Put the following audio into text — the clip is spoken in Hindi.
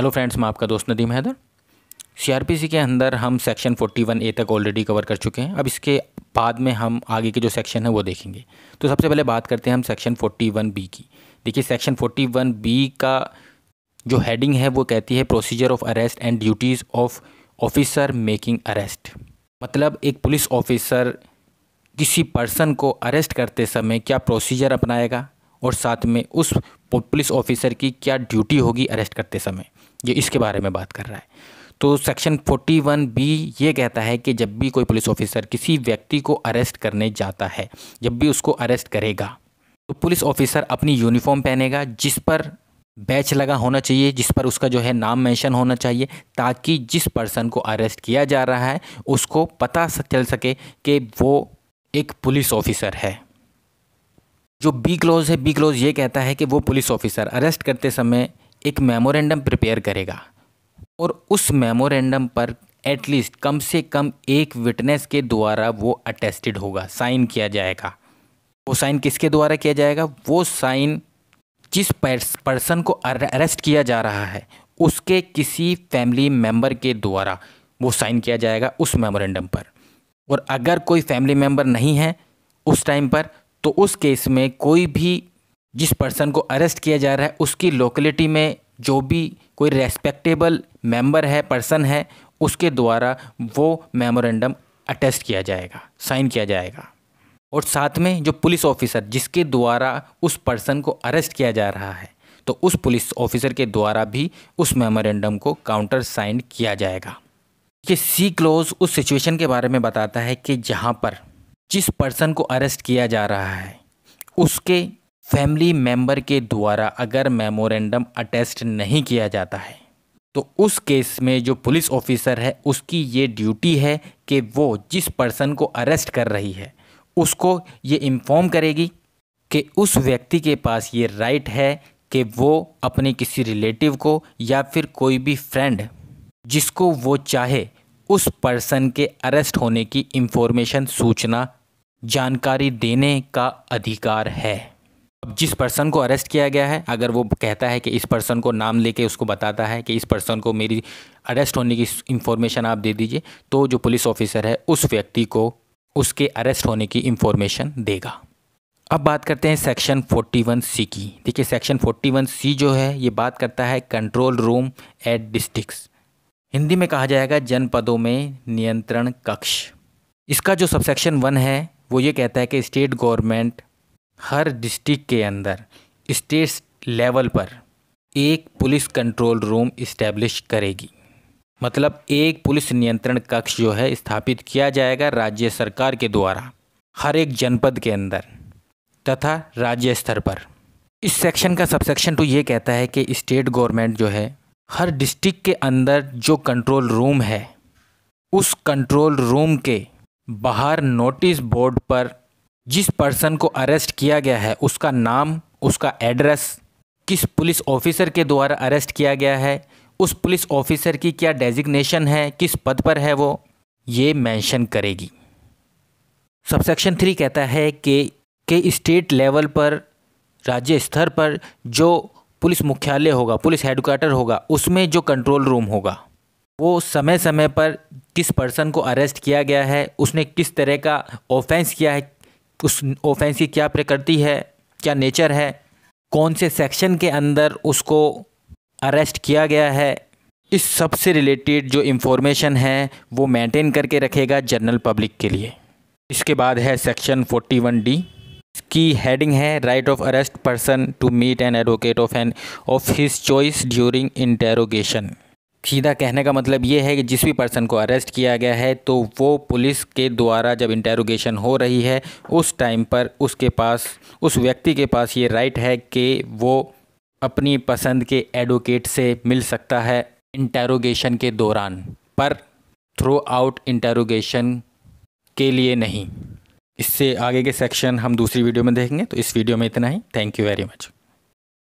हेलो फ्रेंड्स मैं आपका दोस्त नदीम हैदर सीआरपीसी के अंदर हम सेक्शन 41 ए तक ऑलरेडी कवर कर चुके हैं अब इसके बाद में हम आगे के जो सेक्शन है वो देखेंगे तो सबसे पहले बात करते हैं हम सेक्शन 41 बी की देखिए सेक्शन 41 बी का जो हेडिंग है वो कहती है procedure of arrest and duties of officer making arrest मतलब एक पुलिस ऑफिसर किसी पर्सन को अरेस्ट करते समय क्या प्रोसीजर अपनाएगा और साथ में उस पुलिस ऑफिसर की क्या ड्यूटी होगी अरेस्ट करते समय ये इसके बारे में बात कर रहा है तो सेक्शन 41 बी ये कहता है कि जब भी कोई पुलिस ऑफिसर किसी व्यक्ति को अरेस्ट करने जाता है जब भी उसको अरेस्ट करेगा तो पुलिस ऑफिसर अपनी यूनिफॉर्म पहनेगा जिस पर बैच लगा होना चाहिए जिस पर उसका जो है नाम मेंशन होना चाहिए ताकि जिस पर्सन को अरेस्ट किया जा रहा है उसको पता चल सके कि वो एक पुलिस ऑफिसर है जो बी क्लोज है बी क्लोज ये कहता है कि वो पुलिस ऑफिसर अरेस्ट करते समय एक मेमोरेंडम प्रिपेयर करेगा और उस मेमोरेंडम पर एटलीस्ट कम से कम एक विटनेस के द्वारा वो अटेस्टेड होगा साइन किया जाएगा वो साइन किसके द्वारा किया जाएगा वो साइन जिस पर्सन को अरेस्ट किया जा रहा है उसके किसी फैमिली मेम्बर के द्वारा वो साइन किया जाएगा उस मेमोरेंडम पर और अगर कोई फैमिली मेम्बर नहीं है उस टाइम पर तो उस केस में कोई भी जिस पर्सन को अरेस्ट किया जा रहा है उसकी लोकेलिटी में जो भी कोई रेस्पेक्टेबल मेंबर है पर्सन है उसके द्वारा वो मेमोरेंडम अटेस्ट किया जाएगा साइन किया जाएगा और साथ में जो पुलिस ऑफिसर जिसके द्वारा उस पर्सन को अरेस्ट किया जा रहा है तो उस पुलिस ऑफिसर के द्वारा भी उस मेमोरेंडम को काउंटर साइन किया जाएगा ये सी क्लोज उस सिचुएशन के बारे में बताता है कि जहाँ पर जिस पर्सन को अरेस्ट किया जा रहा है उसके फैमिली मेंबर के द्वारा अगर मेमोरेंडम अटेस्ट नहीं किया जाता है तो उस केस में जो पुलिस ऑफिसर है उसकी ये ड्यूटी है कि वो जिस पर्सन को अरेस्ट कर रही है उसको ये इन्फॉर्म करेगी कि उस व्यक्ति के पास ये राइट है कि वो अपने किसी रिलेटिव को या फिर कोई भी फ्रेंड जिसको वो चाहे उस पर्सन के अरेस्ट होने की इन्फॉर्मेशन सूचना जानकारी देने का अधिकार है अब जिस पर्सन को अरेस्ट किया गया है अगर वो कहता है कि इस पर्सन को नाम लेके उसको बताता है कि इस पर्सन को मेरी अरेस्ट होने की इन्फॉर्मेशन आप दे दीजिए तो जो पुलिस ऑफिसर है उस व्यक्ति को उसके अरेस्ट होने की इन्फॉर्मेशन देगा अब बात करते हैं सेक्शन 41 सी की देखिए सेक्शन 41 सी जो है ये बात करता है control room at districts Hindi में कहा जाएगा जनपदों में नियंत्रण कक्ष इसका जो सबसेक्शन वन है वो ये कहता है कि स्टेट गवर्नमेंट हर डिस्ट्रिक्ट के अंदर स्टेट लेवल पर एक पुलिस कंट्रोल रूम इस्टेब्लिश करेगी मतलब एक पुलिस नियंत्रण कक्ष जो है स्थापित किया जाएगा राज्य सरकार के द्वारा हर एक जनपद के अंदर तथा राज्य स्तर पर इस सेक्शन का सब सेक्शन टू ये कहता है कि स्टेट गवर्नमेंट जो है हर डिस्ट्रिक्ट के अंदर जो कंट्रोल रूम है उस कंट्रोल रूम के बाहर नोटिस बोर्ड पर जिस पर्सन को अरेस्ट किया गया है उसका नाम उसका एड्रेस किस पुलिस ऑफिसर के द्वारा अरेस्ट किया गया है उस पुलिस ऑफिसर की क्या डेजिग्नेशन है किस पद पर है वो ये मेंशन करेगी सबसेक्शन थ्री कहता है कि के स्टेट लेवल पर राज्य स्तर पर जो पुलिस मुख्यालय होगा पुलिस हेडक्वार्टर होगा उसमें जो कंट्रोल रूम होगा वो समय समय पर किस पर्सन को अरेस्ट किया गया है उसने किस तरह का ऑफेंस किया है उस ऑफेंस की क्या प्रकृति है क्या नेचर है कौन से सेक्शन के अंदर उसको अरेस्ट किया गया है इस सब से रिलेटेड जो इंफॉर्मेशन है वो मेंटेन करके रखेगा जनरल पब्लिक के लिए इसके बाद है सेक्शन 41 डी की हेडिंग है right of arrest person to meet an advocate of an of his choice during interrogation सीधा कहने का मतलब ये है कि जिस भी पर्सन को अरेस्ट किया गया है तो वो पुलिस के द्वारा जब इंटेरोगेशन हो रही है उस टाइम पर उसके पास उस व्यक्ति के पास ये राइट है कि वो अपनी पसंद के एडवोकेट से मिल सकता है इंटेरोगेशन के दौरान पर थ्रू आउट इंटेरोगेशन के लिए नहीं इससे आगे के सेक्शन हम दूसरी वीडियो में देखेंगे तो इस वीडियो में इतना ही थैंक यू वेरी मच